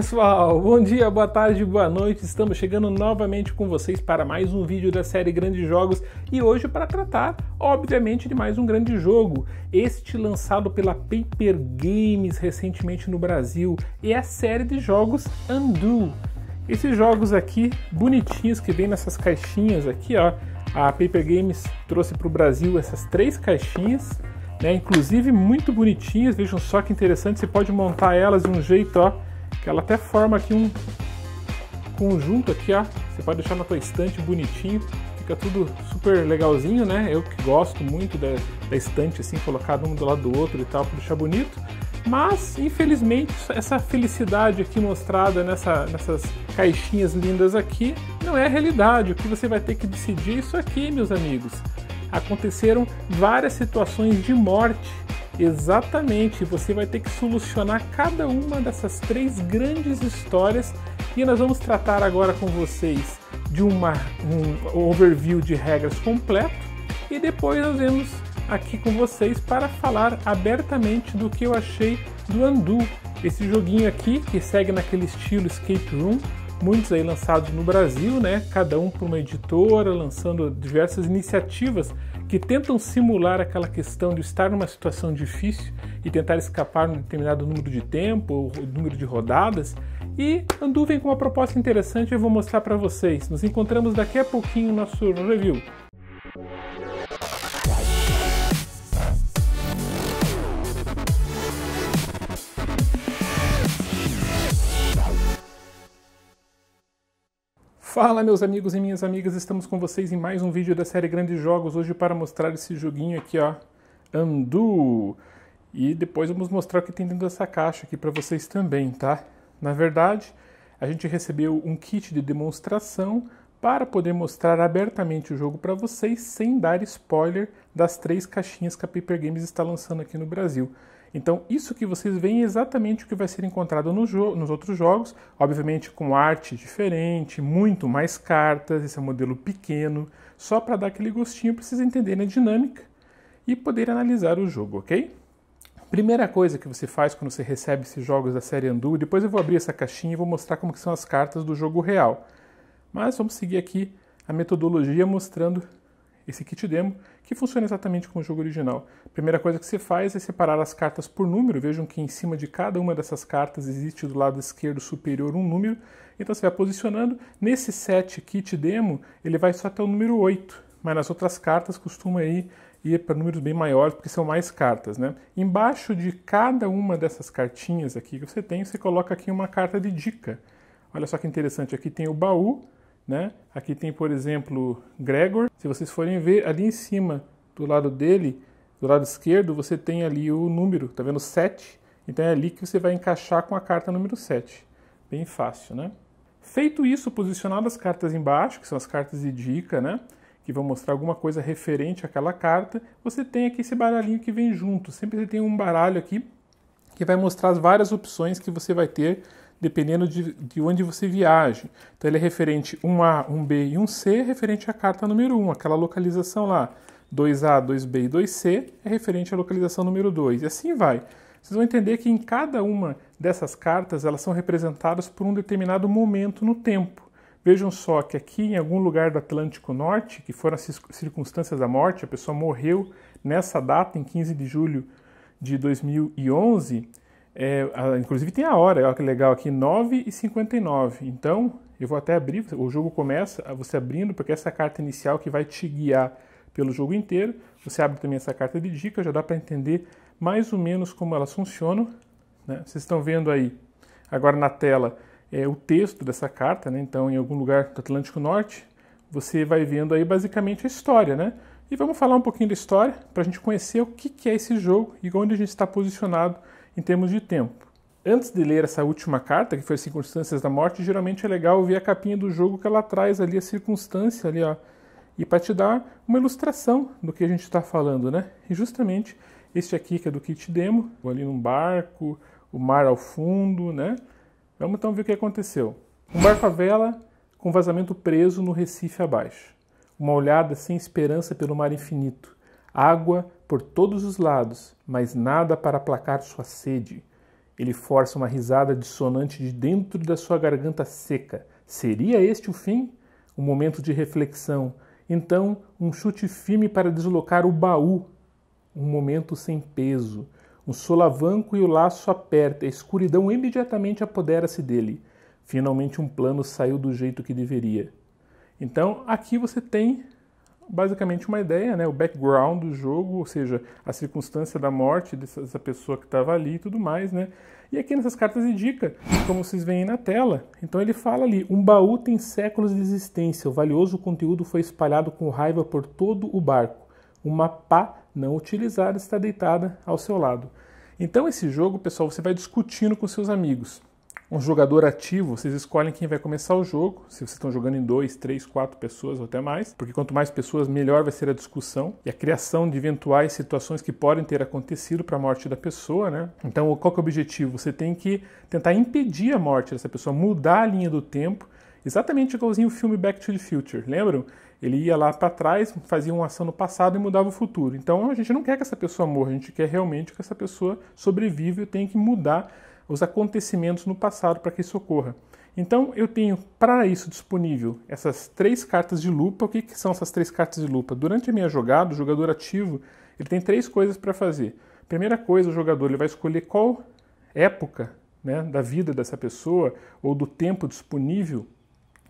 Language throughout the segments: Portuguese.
pessoal, bom dia, boa tarde, boa noite. Estamos chegando novamente com vocês para mais um vídeo da série Grandes Jogos e hoje para tratar, obviamente, de mais um grande jogo. Este lançado pela Paper Games recentemente no Brasil é a série de jogos Undo. Esses jogos aqui, bonitinhos, que vem nessas caixinhas aqui, ó. A Paper Games trouxe para o Brasil essas três caixinhas, né? Inclusive muito bonitinhas, vejam só que interessante, você pode montar elas de um jeito, ó que ela até forma aqui um conjunto aqui, ó. Você pode deixar na tua estante bonitinho, fica tudo super legalzinho, né? Eu que gosto muito da, da estante assim, colocado um do lado do outro e tal, para deixar bonito. Mas, infelizmente, essa felicidade aqui mostrada nessa, nessas caixinhas lindas aqui não é a realidade. O que você vai ter que decidir é isso aqui, meus amigos. Aconteceram várias situações de morte Exatamente, você vai ter que solucionar cada uma dessas três grandes histórias e nós vamos tratar agora com vocês de uma, um overview de regras completo e depois nós vemos aqui com vocês para falar abertamente do que eu achei do Andu, esse joguinho aqui que segue naquele estilo escape room, muitos aí lançados no Brasil, né? Cada um por uma editora, lançando diversas iniciativas que tentam simular aquela questão de estar numa situação difícil e tentar escapar num determinado número de tempo ou número de rodadas. E Andu vem com uma proposta interessante eu vou mostrar para vocês. Nos encontramos daqui a pouquinho no nosso review. Fala meus amigos e minhas amigas, estamos com vocês em mais um vídeo da série Grandes Jogos, hoje para mostrar esse joguinho aqui, ó, Andu. E depois vamos mostrar o que tem dentro dessa caixa aqui para vocês também, tá? Na verdade, a gente recebeu um kit de demonstração para poder mostrar abertamente o jogo para vocês sem dar spoiler das três caixinhas que a Paper Games está lançando aqui no Brasil. Então, isso que vocês veem é exatamente o que vai ser encontrado no nos outros jogos, obviamente com arte diferente, muito mais cartas, esse é um modelo pequeno, só para dar aquele gostinho para vocês entenderem a dinâmica e poder analisar o jogo, ok? Primeira coisa que você faz quando você recebe esses jogos da série Andu, depois eu vou abrir essa caixinha e vou mostrar como são as cartas do jogo real. Mas vamos seguir aqui a metodologia mostrando esse kit demo, que funciona exatamente como o jogo original. A primeira coisa que você faz é separar as cartas por número. Vejam que em cima de cada uma dessas cartas existe do lado esquerdo superior um número. Então você vai posicionando. Nesse set kit demo, ele vai só até o número 8, mas nas outras cartas costuma ir ir para números bem maiores, porque são mais cartas. Né? Embaixo de cada uma dessas cartinhas aqui que você tem, você coloca aqui uma carta de dica. Olha só que interessante, aqui tem o baú, né? Aqui tem, por exemplo, Gregor. Se vocês forem ver, ali em cima, do lado dele, do lado esquerdo, você tem ali o número, tá vendo? 7. Então é ali que você vai encaixar com a carta número 7. Bem fácil, né? Feito isso, posicionado as cartas embaixo, que são as cartas de dica, né? Que vão mostrar alguma coisa referente àquela carta. Você tem aqui esse baralhinho que vem junto. Sempre você tem um baralho aqui que vai mostrar as várias opções que você vai ter dependendo de, de onde você viaje. Então ele é referente 1A, 1B e 1C, é referente à carta número 1, aquela localização lá. 2A, 2B e 2C é referente à localização número 2. E assim vai. Vocês vão entender que em cada uma dessas cartas elas são representadas por um determinado momento no tempo. Vejam só que aqui em algum lugar do Atlântico Norte, que foram as circunstâncias da morte, a pessoa morreu nessa data, em 15 de julho de 2011, é, inclusive tem a hora, olha que legal aqui, 9h59. Então, eu vou até abrir, o jogo começa você abrindo, porque essa é carta inicial que vai te guiar pelo jogo inteiro. Você abre também essa carta de dica, já dá para entender mais ou menos como elas funcionam. Né? Vocês estão vendo aí, agora na tela, é, o texto dessa carta, né? então em algum lugar do Atlântico Norte, você vai vendo aí basicamente a história, né? E vamos falar um pouquinho da história para a gente conhecer o que, que é esse jogo e onde a gente está posicionado em termos de tempo. Antes de ler essa última carta, que foi as circunstâncias da morte, geralmente é legal ver a capinha do jogo que ela traz ali a circunstância ali, ó, e para te dar uma ilustração do que a gente está falando, né? E justamente este aqui que é do kit demo, ali num barco, o mar ao fundo, né? Vamos então ver o que aconteceu. Um barco à vela com vazamento preso no Recife abaixo. Uma olhada sem esperança pelo mar infinito água por todos os lados, mas nada para aplacar sua sede. Ele força uma risada dissonante de dentro da sua garganta seca. Seria este o fim? Um momento de reflexão. Então, um chute firme para deslocar o baú. Um momento sem peso. Um solavanco e o laço aperta, a escuridão imediatamente apodera-se dele. Finalmente, um plano saiu do jeito que deveria. Então, aqui você tem basicamente uma ideia, né, o background do jogo, ou seja, a circunstância da morte dessa pessoa que estava ali e tudo mais, né? E aqui nessas cartas indica, como vocês veem na tela, então ele fala ali: um baú tem séculos de existência, o valioso conteúdo foi espalhado com raiva por todo o barco. Uma pá não utilizada está deitada ao seu lado. Então esse jogo, pessoal, você vai discutindo com seus amigos um jogador ativo, vocês escolhem quem vai começar o jogo, se vocês estão jogando em dois, três, quatro pessoas ou até mais, porque quanto mais pessoas, melhor vai ser a discussão e a criação de eventuais situações que podem ter acontecido para a morte da pessoa, né? Então, qual que é o objetivo? Você tem que tentar impedir a morte dessa pessoa, mudar a linha do tempo, exatamente igualzinho o filme Back to the Future, lembram? Ele ia lá para trás, fazia uma ação no passado e mudava o futuro. Então, a gente não quer que essa pessoa morra, a gente quer realmente que essa pessoa sobreviva e tenha que mudar os acontecimentos no passado para que isso ocorra. Então eu tenho para isso disponível essas três cartas de lupa. O que, que, são essas três cartas de lupa? Durante a minha jogada, o jogador ativo ele tem três coisas para fazer. Primeira coisa, o jogador ele vai escolher qual época né, da vida dessa pessoa ou do tempo disponível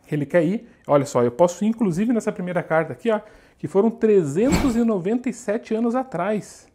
que ele quer ir. Olha só, eu posso ir, inclusive nessa primeira carta aqui, ó, que foram 397 anos atrás.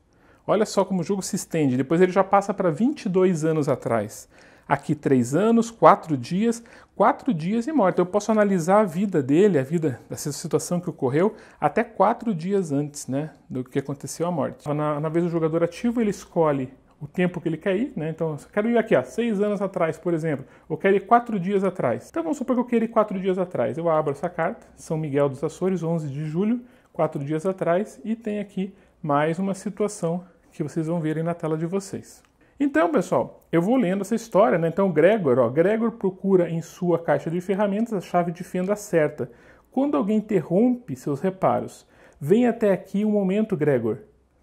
Olha só como o jogo se estende. Depois ele já passa para 22 anos atrás. Aqui três anos, quatro dias, quatro dias e morte. Eu posso analisar a vida dele, a vida dessa situação que ocorreu, até quatro dias antes né, do que aconteceu a morte. Na, na vez do jogador ativo, ele escolhe o tempo que ele quer ir, né? Então, eu quero ir aqui, ó, seis anos atrás, por exemplo, ou quero ir quatro dias atrás. Então, vamos supor que eu quero ir quatro dias atrás. Eu abro essa carta, São Miguel dos Açores, 11 de julho, quatro dias atrás, e tem aqui mais uma situação que vocês vão verem na tela de vocês. Então, pessoal, eu vou lendo essa história, né? Então, Gregor, ó, Gregor procura em sua caixa de ferramentas a chave de fenda certa. Quando alguém interrompe seus reparos, vem até aqui um momento, Gregor.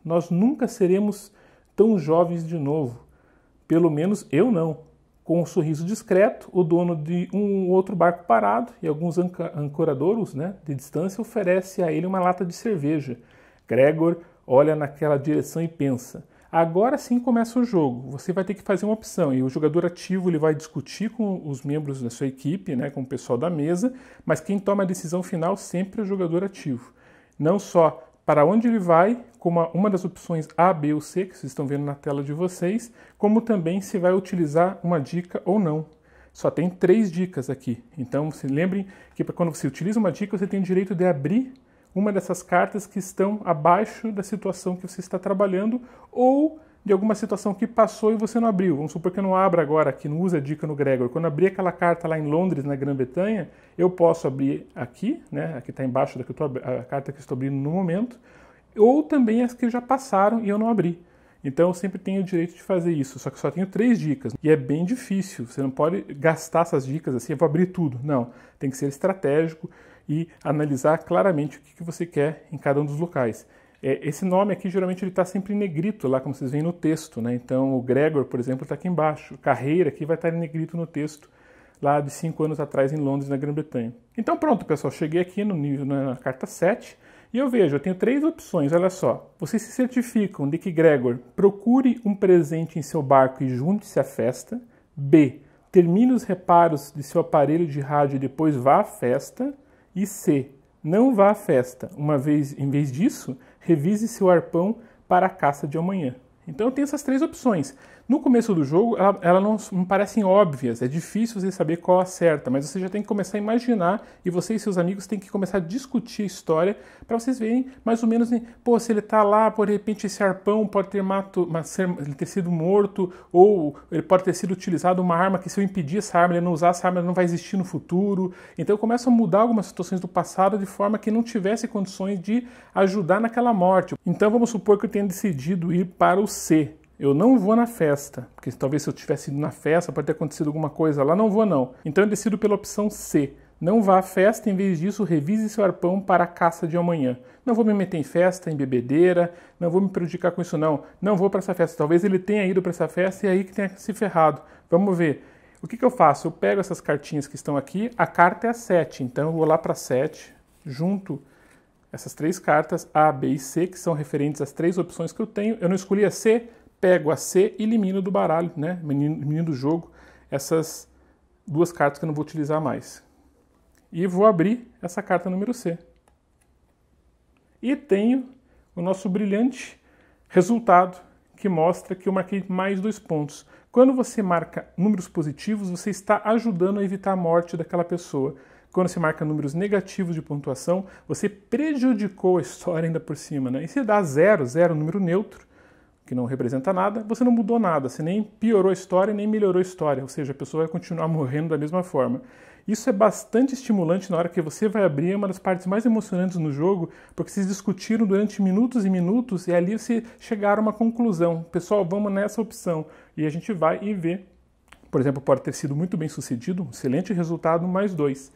Nós nunca seremos tão jovens de novo. Pelo menos eu não. Com um sorriso discreto, o dono de um outro barco parado e alguns ancoradouros né, de distância oferece a ele uma lata de cerveja. Gregor olha naquela direção e pensa. Agora sim começa o jogo. Você vai ter que fazer uma opção e o jogador ativo ele vai discutir com os membros da sua equipe, né, com o pessoal da mesa, mas quem toma a decisão final sempre é o jogador ativo. Não só para onde ele vai, como uma das opções A, B ou C que vocês estão vendo na tela de vocês, como também se vai utilizar uma dica ou não. Só tem três dicas aqui. Então se lembrem que quando você utiliza uma dica, você tem o direito de abrir uma dessas cartas que estão abaixo da situação que você está trabalhando ou de alguma situação que passou e você não abriu. Vamos supor que eu não abra agora aqui, não usa a dica no Gregor. Quando abrir aquela carta lá em Londres, na Grã-Bretanha, eu posso abrir aqui, né? Aqui está embaixo da tô, a carta que estou abrindo no momento, ou também as que já passaram e eu não abri. Então eu sempre tenho o direito de fazer isso, só que só tenho três dicas. E é bem difícil, você não pode gastar essas dicas assim, eu vou abrir tudo. Não, tem que ser estratégico e analisar claramente o que você quer em cada um dos locais. É, esse nome aqui geralmente ele está sempre em negrito lá, como vocês veem no texto, né? Então o Gregor, por exemplo, está aqui embaixo. Carreira aqui vai estar tá em negrito no texto lá de cinco anos atrás em Londres, na Grã-Bretanha. Então pronto, pessoal, cheguei aqui no nível na carta 7 e eu vejo, eu tenho três opções, olha só. Vocês se certificam de que Gregor procure um presente em seu barco e junte-se à festa. B. Termine os reparos de seu aparelho de rádio e depois vá à festa. E C. Não vá à festa. Uma vez, em vez disso, revise seu arpão para a caça de amanhã. Então eu tenho essas três opções. No começo do jogo, elas ela não, não parecem óbvias, é difícil você saber qual a certa, mas você já tem que começar a imaginar e você e seus amigos têm que começar a discutir a história para vocês verem mais ou menos, né, pô, se ele está lá, por repente esse arpão pode ter, mato, ser, ter sido morto ou ele pode ter sido utilizado uma arma que se eu impedir essa arma, ele não usar essa arma, não vai existir no futuro. Então começa a mudar algumas situações do passado de forma que não tivesse condições de ajudar naquela morte. Então vamos supor que eu tenha decidido ir para o C, eu não vou na festa, porque talvez se eu tivesse ido na festa pode ter acontecido alguma coisa lá, não vou não. Então eu decido pela opção C. Não vá à festa, em vez disso, revise seu arpão para a caça de amanhã. Não vou me meter em festa, em bebedeira, não vou me prejudicar com isso, não. Não vou para essa festa. Talvez ele tenha ido para essa festa e é aí que tenha se ferrado. Vamos ver. O que, que, eu faço? Eu pego essas cartinhas que estão aqui, a carta é a 7, então eu vou lá para 7, junto essas três cartas, A, B e C, que são referentes às três opções que eu tenho. Eu não escolhi a C, pego a C e elimino do baralho, né? Menino do jogo, essas duas cartas que eu não vou utilizar mais. E vou abrir essa carta número C. E tenho o nosso brilhante resultado que mostra que eu marquei mais dois pontos. Quando você marca números positivos, você está ajudando a evitar a morte daquela pessoa. Quando você marca números negativos de pontuação, você prejudicou a história ainda por cima. Né? E se dá zero, zero, número neutro, que não representa nada, você não mudou nada, você nem piorou a história, nem melhorou a história, ou seja, a pessoa vai continuar morrendo da mesma forma. Isso é bastante estimulante na hora que você vai abrir é uma das partes mais emocionantes no jogo, porque vocês discutiram durante minutos e minutos e ali você chegaram a uma conclusão. Pessoal, vamos nessa opção. E a gente vai e vê. Por exemplo, pode ter sido muito bem sucedido, um excelente resultado, mais dois.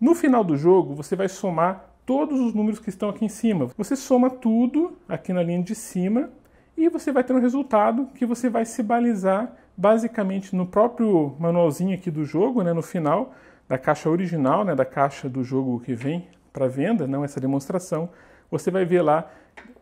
No final do jogo, você vai somar todos os números que estão aqui em cima. Você soma tudo aqui na linha de cima e você vai ter um resultado que você vai se balizar basicamente no próprio manualzinho aqui do jogo, né, no final da caixa original, né, da caixa do jogo que vem para venda, não essa demonstração, você vai ver lá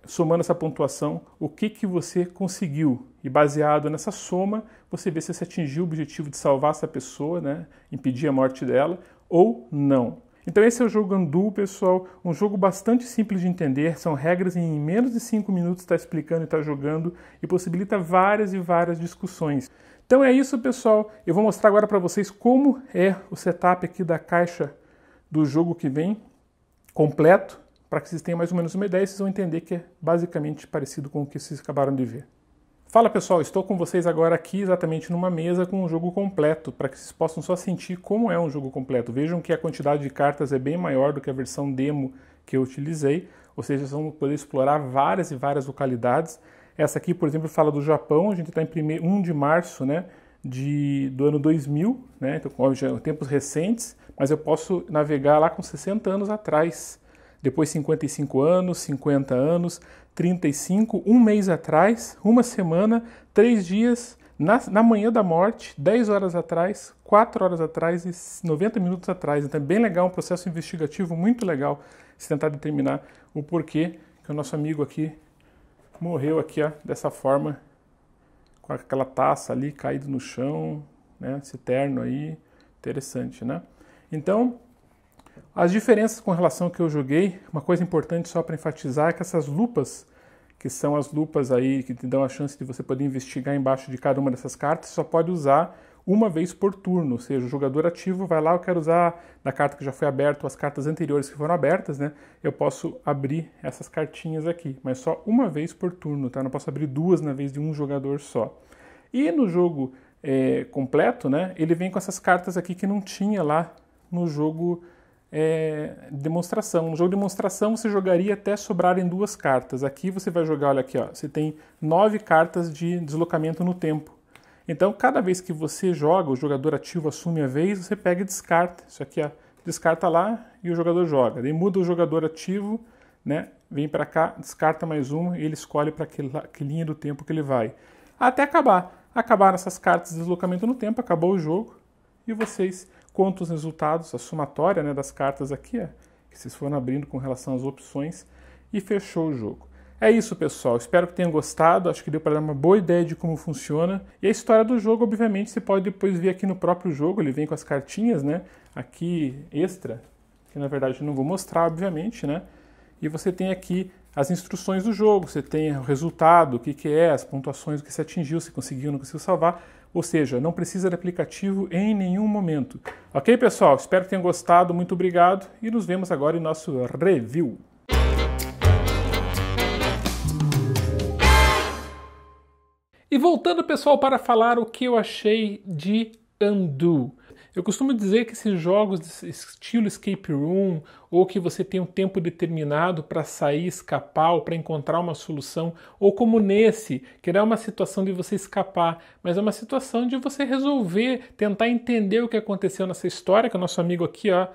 somando essa pontuação o que que você conseguiu e baseado nessa soma você vê se você atingiu o objetivo de salvar essa pessoa, né, impedir a morte dela ou não. Então esse é o jogo Andu, pessoal, um jogo bastante simples de entender, são regras em menos de 5 minutos está explicando e está jogando e possibilita várias e várias discussões. Então é isso, pessoal. Eu vou mostrar agora para vocês como é o setup aqui da caixa do jogo que vem completo, para que vocês tenham mais ou menos uma ideia, e vocês vão entender que é basicamente parecido com o que vocês acabaram de ver. Fala pessoal, estou com vocês agora aqui exatamente numa mesa com um jogo completo, para que vocês possam só sentir como é um jogo completo. Vejam que a quantidade de cartas é bem maior do que a versão demo que eu utilizei, ou seja, vocês vão poder explorar várias e várias localidades. Essa aqui, por exemplo, fala do Japão, a gente está em 1 de março né, de, do ano 2000, né, então, tempos recentes, mas eu posso navegar lá com 60 anos atrás, depois 55 anos, 50 anos, 35, um mês atrás, uma semana, três dias, na, na manhã da morte, 10 horas atrás, 4 horas atrás e 90 minutos atrás. Então é bem legal, um processo investigativo muito legal se tentar determinar o porquê que o nosso amigo aqui morreu aqui ó, dessa forma, com aquela taça ali caído no chão, né, esse terno aí, interessante, né? Então, as diferenças com relação ao que eu joguei, uma coisa importante só para enfatizar é que essas lupas, que são as lupas aí que te dão a chance de você poder investigar embaixo de cada uma dessas cartas, só pode usar uma vez por turno, ou seja, o jogador ativo vai lá, eu quero usar da carta que já foi aberta ou as cartas anteriores que foram abertas, né? Eu posso abrir essas cartinhas aqui, mas só uma vez por turno, tá? Eu não posso abrir duas na vez de um jogador só. E no jogo é, completo, né? Ele vem com essas cartas aqui que não tinha lá no jogo é, demonstração. Um jogo de demonstração você jogaria até sobrarem duas cartas. Aqui você vai jogar, olha aqui, ó, você tem nove cartas de deslocamento no tempo. Então, cada vez que você joga, o jogador ativo assume a vez, você pega e descarta. Isso aqui, ó, descarta lá e o jogador joga. Daí muda o jogador ativo, né? Vem para cá, descarta mais um e ele escolhe para que, que linha do tempo que ele vai. Até acabar. Acabaram essas cartas de deslocamento no tempo, acabou o jogo e vocês quanto os resultados, a somatória né, das cartas aqui, ó, é, que vocês foram abrindo com relação às opções, e fechou o jogo. É isso, pessoal. Espero que tenham gostado. Acho que deu para dar uma boa ideia de como funciona. E a história do jogo, obviamente, você pode depois ver aqui no próprio jogo. Ele vem com as cartinhas, né? Aqui extra, que na verdade eu não vou mostrar, obviamente, né? E você tem aqui as instruções do jogo. Você tem o resultado, o que, que é, as pontuações, o que você atingiu, se conseguiu, não conseguiu salvar ou seja, não precisa de aplicativo em nenhum momento. Ok, pessoal? Espero que tenham gostado, muito obrigado e nos vemos agora em nosso review. E voltando, pessoal, para falar o que eu achei de Undo. Eu costumo dizer que esses jogos de estilo escape room ou que você tem um tempo determinado para sair, escapar ou para encontrar uma solução, ou como nesse, que não é uma situação de você escapar, mas é uma situação de você resolver, tentar entender o que aconteceu nessa história que o nosso amigo aqui, ó,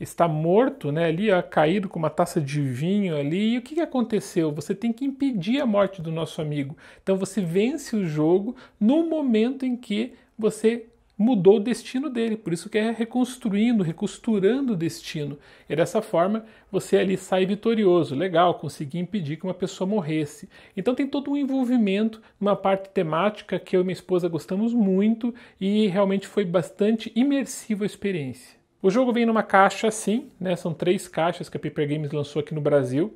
está morto, né, ali, ó, caído com uma taça de vinho ali. E o que, que aconteceu? Você tem que impedir a morte do nosso amigo. Então você vence o jogo no momento em que você mudou o destino dele. Por isso que é reconstruindo, recosturando o destino. E dessa forma você ali sai vitorioso. Legal, consegui impedir que uma pessoa morresse. Então tem todo um envolvimento, uma parte temática que eu e minha esposa gostamos muito e realmente foi bastante imersiva a experiência. O jogo vem numa caixa assim, né? São três caixas que a Paper Games lançou aqui no Brasil.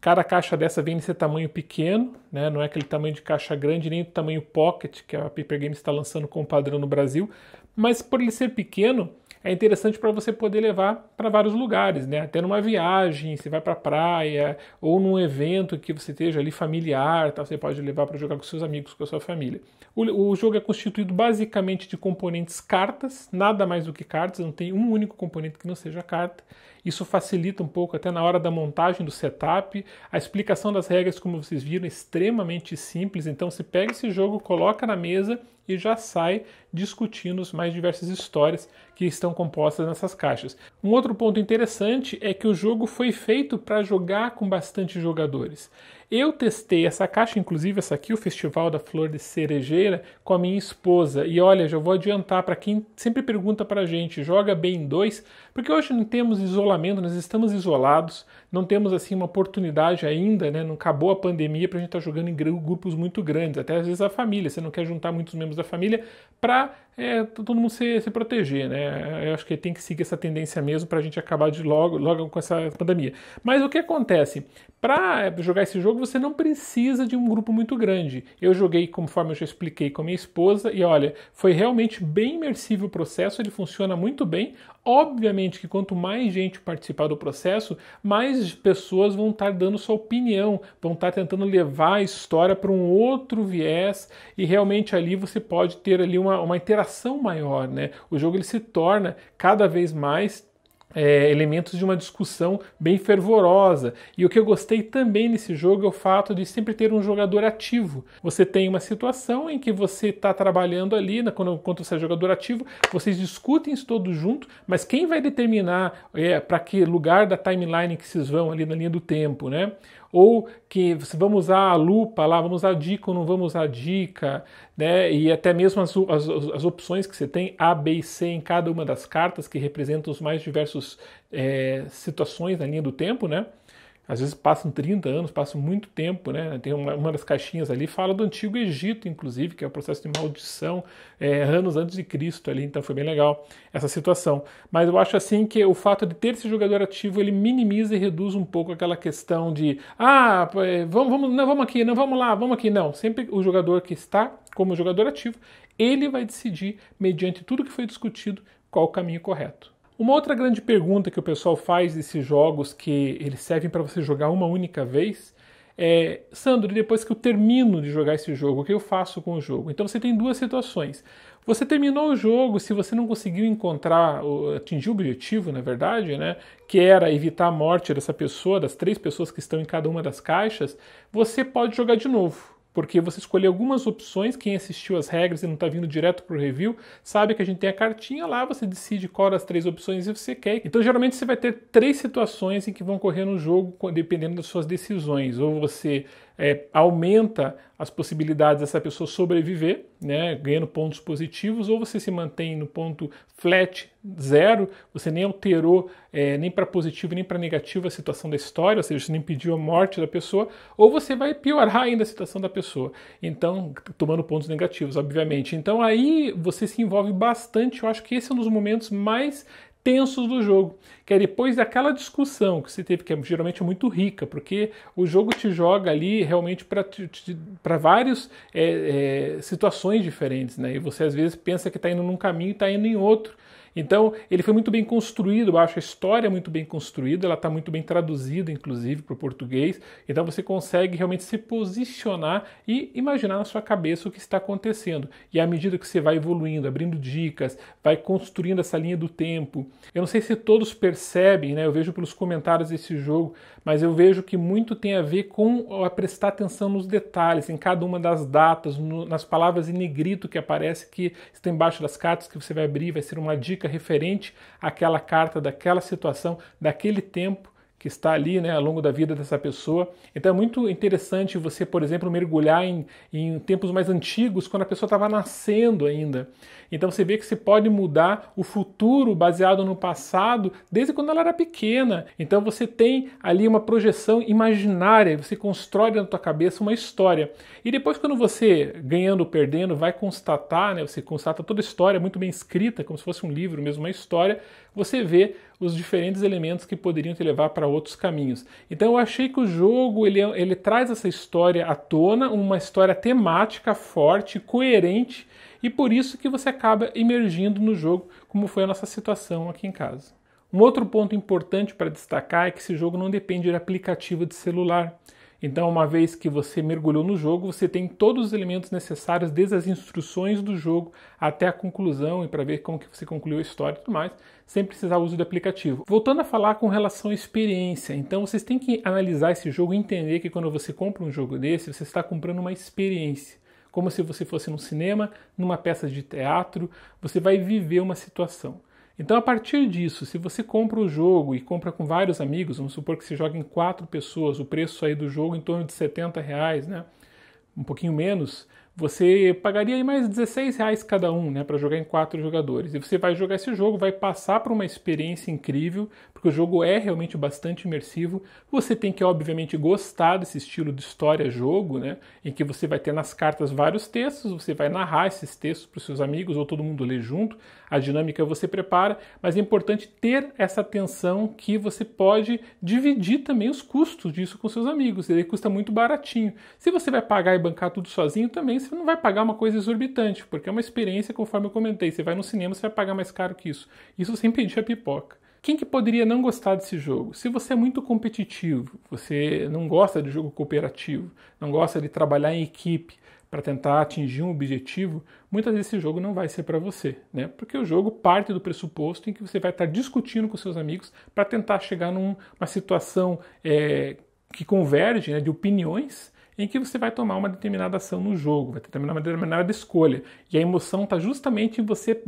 Cada caixa dessa vem nesse tamanho pequeno, né? não é aquele tamanho de caixa grande, nem o tamanho pocket que a Paper Games está lançando como padrão no Brasil, mas por ele ser pequeno, é interessante para você poder levar para vários lugares, né? Até numa viagem, se vai para praia ou num evento que você esteja ali familiar, tá? você pode levar para jogar com seus amigos, com a sua família. O, o, jogo é constituído basicamente de componentes cartas, nada mais do que cartas, não tem um único componente que não seja carta, isso facilita um pouco até na hora da montagem do setup. A explicação das regras, como vocês viram, é extremamente simples. Então você pega esse jogo, coloca na mesa e já sai discutindo as mais diversas histórias que estão compostas nessas caixas. Um outro ponto interessante é que o jogo foi feito para jogar com bastante jogadores. Eu testei essa caixa, inclusive essa aqui, o Festival da Flor de Cerejeira, com a minha esposa. E olha, já vou adiantar para quem sempre pergunta para a gente, joga bem em dois? Porque hoje não temos isolamento, nós estamos isolados não temos assim uma oportunidade ainda, né? Não acabou a pandemia para a gente estar tá jogando em grupos muito grandes, até às vezes a família. Você não quer juntar muitos membros da família para é, todo mundo se, se proteger, né? É, eu acho que tem que seguir essa tendência mesmo para a gente acabar de logo, logo com essa pandemia. Mas o que acontece? Para é, jogar esse jogo você não precisa de um grupo muito grande. Eu joguei, conforme eu já expliquei, com a minha esposa e olha, foi realmente bem imersivo o processo. Ele funciona muito bem. Obviamente que quanto mais gente participar do processo, mais mais pessoas vão estar tá dando sua opinião, vão estar tá tentando levar a história para um outro viés e realmente ali você pode ter ali uma, uma interação maior, né? O jogo ele se torna cada vez mais é, elementos de uma discussão bem fervorosa. E o que eu gostei também nesse jogo é o fato de sempre ter um jogador ativo. Você tem uma situação em que você está trabalhando ali, na, né, quando, quando você é jogador ativo, vocês discutem isso todos junto, mas quem vai determinar é, para que lugar da timeline que vocês vão ali na linha do tempo, né? ou que vamos usar a lupa lá, vamos usar dica ou não vamos usar dica, né? E até mesmo as, as, as, opções que você tem A, B e C em cada uma das cartas que representam os mais diversos é, situações na linha do tempo, né? às vezes passam 30 anos, passam muito tempo, né? Tem uma, uma das caixinhas ali, fala do Antigo Egito, inclusive, que é o processo de maldição, é, anos antes de Cristo ali, então foi bem legal essa situação. Mas eu acho assim que o fato de ter esse jogador ativo, ele minimiza e reduz um pouco aquela questão de ah, é, vamos, vamos, não, vamos aqui, não, vamos lá, vamos aqui, não. Sempre o jogador que está como jogador ativo, ele vai decidir, mediante tudo que foi discutido, qual o caminho correto. Uma outra grande pergunta que o pessoal faz desses jogos que eles servem para você jogar uma única vez é: Sandro, depois que eu termino de jogar esse jogo, o que eu faço com o jogo? Então você tem duas situações. Você terminou o jogo, se você não conseguiu encontrar, atingir o objetivo, na verdade, né, que era evitar a morte dessa pessoa, das três pessoas que estão em cada uma das caixas, você pode jogar de novo porque você escolhe algumas opções, quem assistiu as regras e não está vindo direto para o review, sabe que a gente tem a cartinha lá, você decide qual das três opções você quer. Então, geralmente, você vai ter três situações em que vão correr no jogo, dependendo das suas decisões. Ou você é, aumenta as possibilidades dessa pessoa sobreviver, né, ganhando pontos positivos, ou você se mantém no ponto flat zero, você nem alterou é, nem para positivo nem para negativo a situação da história, ou seja, você nem pediu a morte da pessoa, ou você vai piorar ainda a situação da pessoa, então tomando pontos negativos, obviamente. Então aí você se envolve bastante. Eu acho que esse é um dos momentos mais tensos do jogo, que é depois daquela discussão que se teve, que é geralmente muito rica, porque o jogo te joga ali realmente para várias é, é, situações diferentes, né? E você às vezes pensa que está indo num caminho e está indo em outro, então, ele foi muito bem construído, eu acho a história muito bem construída, ela está muito bem traduzida, inclusive, para o português. Então, você consegue realmente se posicionar e imaginar na sua cabeça o que está acontecendo. E à medida que você vai evoluindo, abrindo dicas, vai construindo essa linha do tempo. Eu não sei se todos percebem, né? Eu vejo pelos comentários desse jogo, mas eu vejo que muito tem a ver com a prestar atenção nos detalhes, em cada uma das datas, no, nas palavras em negrito que aparece que está embaixo das cartas que você vai abrir, vai ser uma dica referente àquela carta, daquela situação, daquele tempo que está ali né, ao longo da vida dessa pessoa. Então é muito interessante você, por exemplo, mergulhar em, em tempos mais antigos, quando a pessoa estava nascendo ainda. Então você vê que se pode mudar o futuro baseado no passado desde quando ela era pequena. Então você tem ali uma projeção imaginária, você constrói na tua cabeça uma história. E depois, quando você, ganhando ou perdendo, vai constatar, né, você constata toda a história muito bem escrita, como se fosse um livro mesmo, uma história você vê os diferentes elementos que poderiam te levar para outros caminhos. Então eu achei que o jogo ele, é, ele traz essa história à tona, uma história temática forte, coerente, e por isso que você acaba emergindo no jogo, como foi a nossa situação aqui em casa. Um outro ponto importante para destacar é que esse jogo não depende de aplicativo de celular. Então, uma vez que você mergulhou no jogo, você tem todos os elementos necessários, desde as instruções do jogo até a conclusão e para ver como que você concluiu a história e tudo mais, sem precisar uso do aplicativo. Voltando a falar com relação à experiência, então vocês têm que analisar esse jogo e entender que quando você compra um jogo desse, você está comprando uma experiência como se você fosse num cinema, numa peça de teatro, você vai viver uma situação. Então, a partir disso, se você compra o jogo e compra com vários amigos, vamos supor que se joga em quatro pessoas, o preço aí do jogo é em torno de 70 reais, né? Um pouquinho menos, você pagaria aí mais 16 reais cada um, né? Para jogar em quatro jogadores. E você vai jogar esse jogo, vai passar por uma experiência incrível, porque o jogo é realmente bastante imersivo. Você tem que, obviamente, gostar desse estilo de história-jogo, né? Em que você vai ter nas cartas vários textos, você vai narrar esses textos para os seus amigos ou todo mundo lê junto. A dinâmica você prepara, mas é importante ter essa atenção que você pode dividir também os custos disso com seus amigos. Ele custa muito baratinho. Se você vai pagar e bancar tudo sozinho, também você não vai pagar uma coisa exorbitante, porque é uma experiência, conforme eu comentei. Você vai no cinema, você vai pagar mais caro que isso. Isso sem pedir a pipoca. Quem que poderia não gostar desse jogo? Se você é muito competitivo, você não gosta de jogo cooperativo, não gosta de trabalhar em equipe para tentar atingir um objetivo, muitas vezes esse jogo não vai ser para você, né? Porque o jogo parte do pressuposto em que você vai estar discutindo com seus amigos para tentar chegar numa situação é, que converge né, de opiniões em que você vai tomar uma determinada ação no jogo, vai determinar uma determinada escolha. E a emoção está justamente em você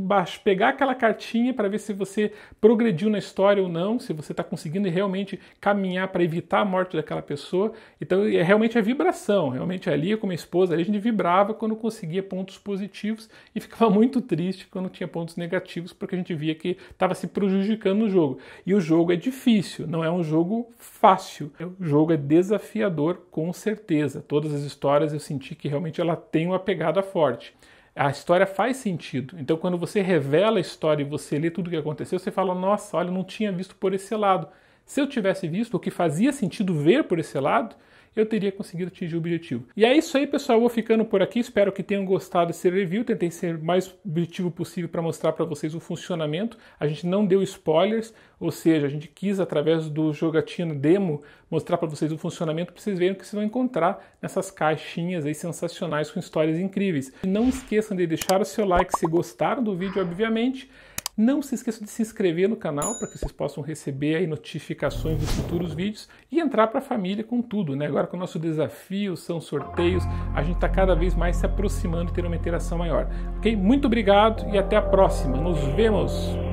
pegar aquela cartinha para ver se você progrediu na história ou não, se você está conseguindo realmente caminhar para evitar a morte daquela pessoa. Então, é realmente a vibração. Realmente, ali, com minha esposa, ali, a gente vibrava quando conseguia pontos positivos e ficava muito triste quando tinha pontos negativos, porque a gente via que estava se prejudicando no jogo. E o jogo é difícil, não é um jogo fácil. O jogo é desafiador, com certeza todas as histórias eu senti que realmente ela tem uma pegada forte. A história faz sentido. Então, quando você revela a história e você lê tudo o que aconteceu, você fala: Nossa, olha, eu não tinha visto por esse lado. Se eu tivesse visto o que fazia sentido ver por esse lado, eu teria conseguido atingir o objetivo. E é isso aí, pessoal. Eu vou ficando por aqui. Espero que tenham gostado desse review. Tentei ser o mais objetivo possível para mostrar para vocês o funcionamento. A gente não deu spoilers, ou seja, a gente quis, através do jogatina demo, mostrar para vocês o funcionamento, para vocês verem o que vocês vão encontrar nessas caixinhas aí sensacionais com histórias incríveis. Não esqueçam de deixar o seu like se gostaram do vídeo, obviamente. Não se esqueça de se inscrever no canal para que vocês possam receber aí notificações dos futuros vídeos e entrar para a família com tudo, né? Agora com o nosso desafio, são sorteios, a gente está cada vez mais se aproximando e ter uma interação maior. Ok? Muito obrigado e até a próxima. Nos vemos!